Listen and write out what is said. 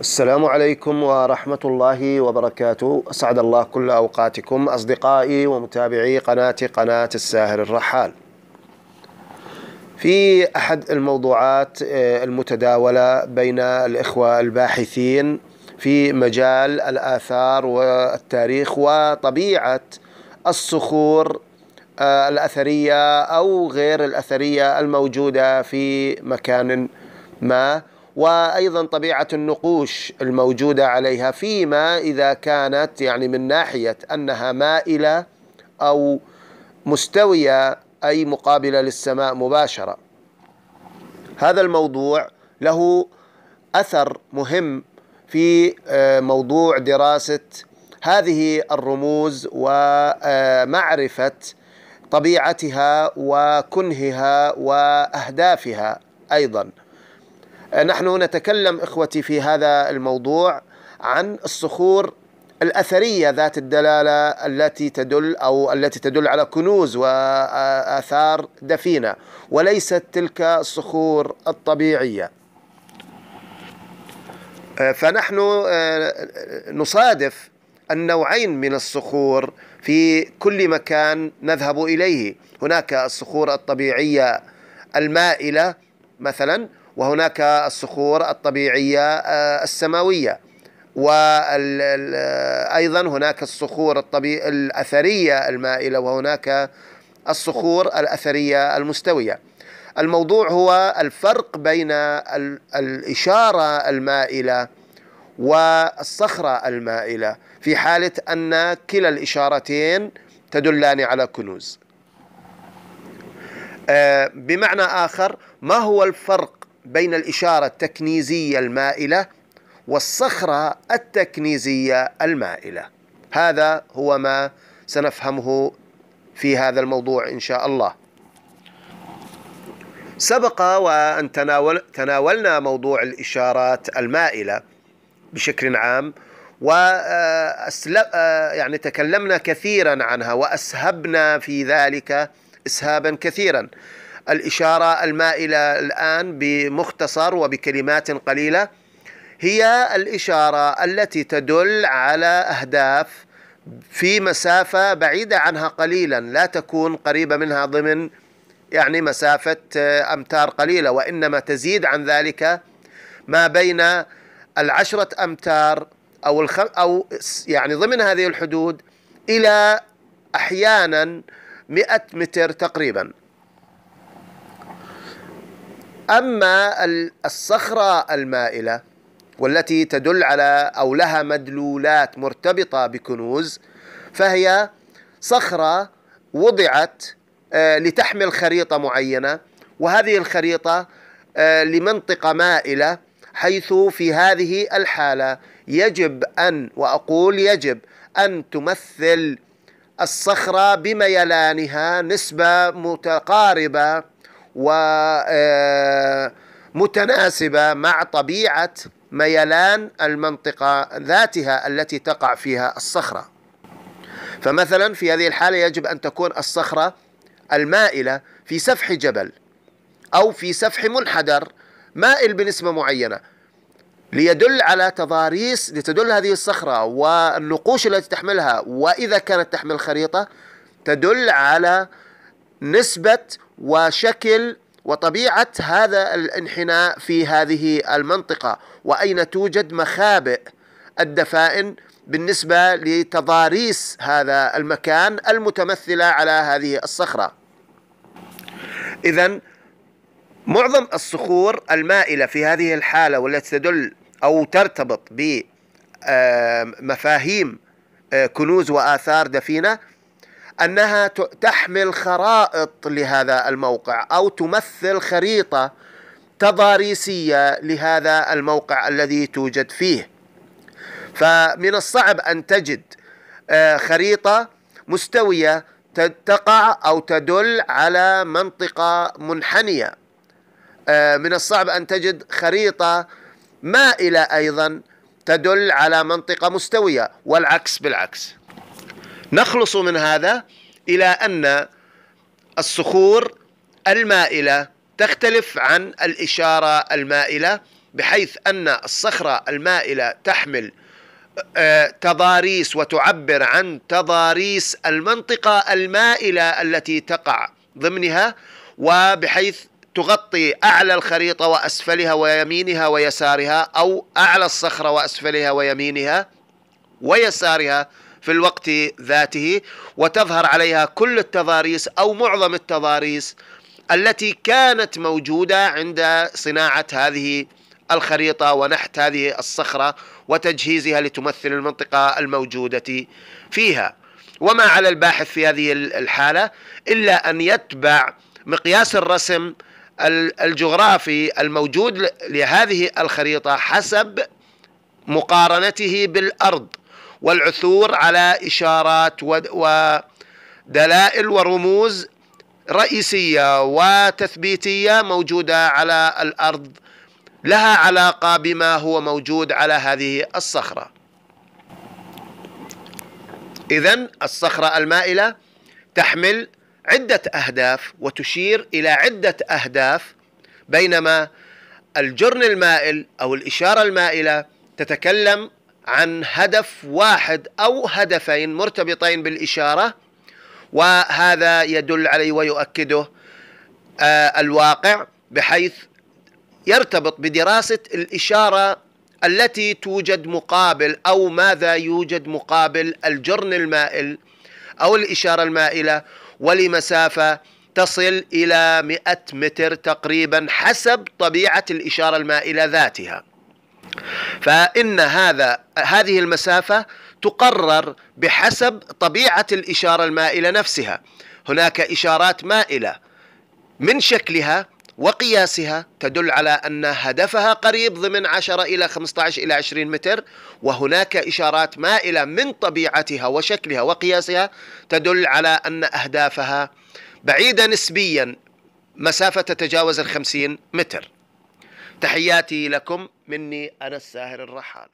السلام عليكم ورحمة الله وبركاته أسعد الله كل أوقاتكم أصدقائي ومتابعي قناة قناة الساهر الرحال في أحد الموضوعات آه، المتداولة بين الإخوة الباحثين في مجال الآثار والتاريخ وطبيعة الصخور آه، الأثرية أو غير الأثرية الموجودة في مكان ما وايضا طبيعه النقوش الموجوده عليها فيما اذا كانت يعني من ناحيه انها مائله او مستويه اي مقابله للسماء مباشره. هذا الموضوع له اثر مهم في آه، موضوع دراسه هذه الرموز ومعرفه طبيعتها وكنهها واهدافها ايضا. آه، نحن نتكلم إخوتي في هذا الموضوع عن الصخور الأثرية ذات الدلالة التي تدل أو التي تدل على كنوز وآثار دفينة وليست تلك الصخور الطبيعية آه، فنحن آه، نصادف النوعين من الصخور في كل مكان نذهب إليه هناك الصخور الطبيعية المائلة مثلا وهناك الصخور الطبيعية آه، السماوية وأيضا آه، هناك الصخور الطبيعية الأثرية المائلة وهناك الصخور الأثرية المستوية الموضوع هو الفرق بين الإشارة المائلة والصخرة المائلة في حالة أن كلا الإشارتين تدلان على كنوز آه، بمعنى آخر ما هو الفرق بين الإشارة التكنيزية المائلة والصخرة التكنيزية المائلة هذا هو ما سنفهمه في هذا الموضوع إن شاء الله سبق وأن تناول تناولنا موضوع الإشارات المائلة بشكل عام و يعني تكلمنا كثيرا عنها وأسهبنا في ذلك إسهابا كثيرا الإشارة المائلة الآن بمختصر وبكلمات قليلة هي الإشارة التي تدل على أهداف في مسافة بعيدة عنها قليلا لا تكون قريبة منها ضمن يعني مسافة آه، أمتار قليلة وإنما تزيد عن ذلك ما بين العشرة أمتار أو الخم أو يعني ضمن هذه الحدود إلى أحيانا 100 متر تقريبا أما الصخرة المائلة والتي تدل على أو لها مدلولات مرتبطة بكنوز فهي صخرة وضعت آه، لتحمل خريطة معينة وهذه الخريطة آه، لمنطقة مائلة حيث في هذه الحالة يجب أن وأقول يجب أن تمثل الصخرة بميلانها نسبة متقاربة ومتناسبة مع طبيعة ميلان المنطقة ذاتها التي تقع فيها الصخرة فمثلا في هذه الحالة يجب أن تكون الصخرة المائلة في سفح جبل أو في سفح منحدر مائل بنسبة معينة ليدل على تضاريس لتدل هذه الصخرة والنقوش التي تحملها وإذا كانت تحمل خريطة تدل على نسبة وشكل وطبيعة هذا الانحناء في هذه المنطقة وأين توجد مخابئ الدفائن بالنسبة لتضاريس هذا المكان المتمثلة على هذه الصخرة إذا معظم الصخور المائلة في هذه الحالة والتي تدل أو ترتبط بمفاهيم آه، كنوز وآثار دفينة انها تحمل خرائط لهذا الموقع او تمثل خريطه تضاريسيه لهذا الموقع الذي توجد فيه فمن الصعب ان تجد آه، خريطه مستويه تقع او تدل على منطقه منحنيه آه، من الصعب ان تجد خريطه مائله ايضا تدل على منطقه مستويه والعكس بالعكس نخلص من هذا إلى أن الصخور المائلة تختلف عن الإشارة المائلة بحيث أن الصخرة المائلة تحمل آه، تضاريس وتعبر عن تضاريس المنطقة المائلة التي تقع ضمنها وبحيث تغطي أعلى الخريطة وأسفلها ويمينها ويسارها أو أعلى الصخرة وأسفلها ويمينها ويسارها في الوقت ذاته وتظهر عليها كل التضاريس أو معظم التضاريس التي كانت موجودة عند صناعة هذه الخريطة ونحت هذه الصخرة وتجهيزها لتمثل المنطقة الموجودة فيها وما على الباحث في هذه الحالة إلا أن يتبع مقياس الرسم الجغرافي الموجود لهذه الخريطة حسب مقارنته بالأرض والعثور على اشارات ودلائل ورموز رئيسيه وتثبيتيه موجوده على الارض لها علاقه بما هو موجود على هذه الصخره. اذا الصخره المائله تحمل عده اهداف وتشير الى عده اهداف بينما الجرن المائل او الاشاره المائله تتكلم عن هدف واحد أو هدفين مرتبطين بالإشارة وهذا يدل عليه ويؤكده آه، الواقع بحيث يرتبط بدراسة الإشارة التي توجد مقابل أو ماذا يوجد مقابل الجرن المائل أو الإشارة المائلة ولمسافة تصل إلى 100 متر تقريبا حسب طبيعة الإشارة المائلة ذاتها فإن هذا هذه المسافة تقرر بحسب طبيعة الإشارة المائلة نفسها هناك إشارات مائلة من شكلها وقياسها تدل على أن هدفها قريب ضمن 10 إلى 15 إلى 20 متر وهناك إشارات مائلة من طبيعتها وشكلها وقياسها تدل على أن أهدافها بعيدة نسبيا مسافة تتجاوز الخمسين متر تحياتي لكم مني أنا الساهر الرحال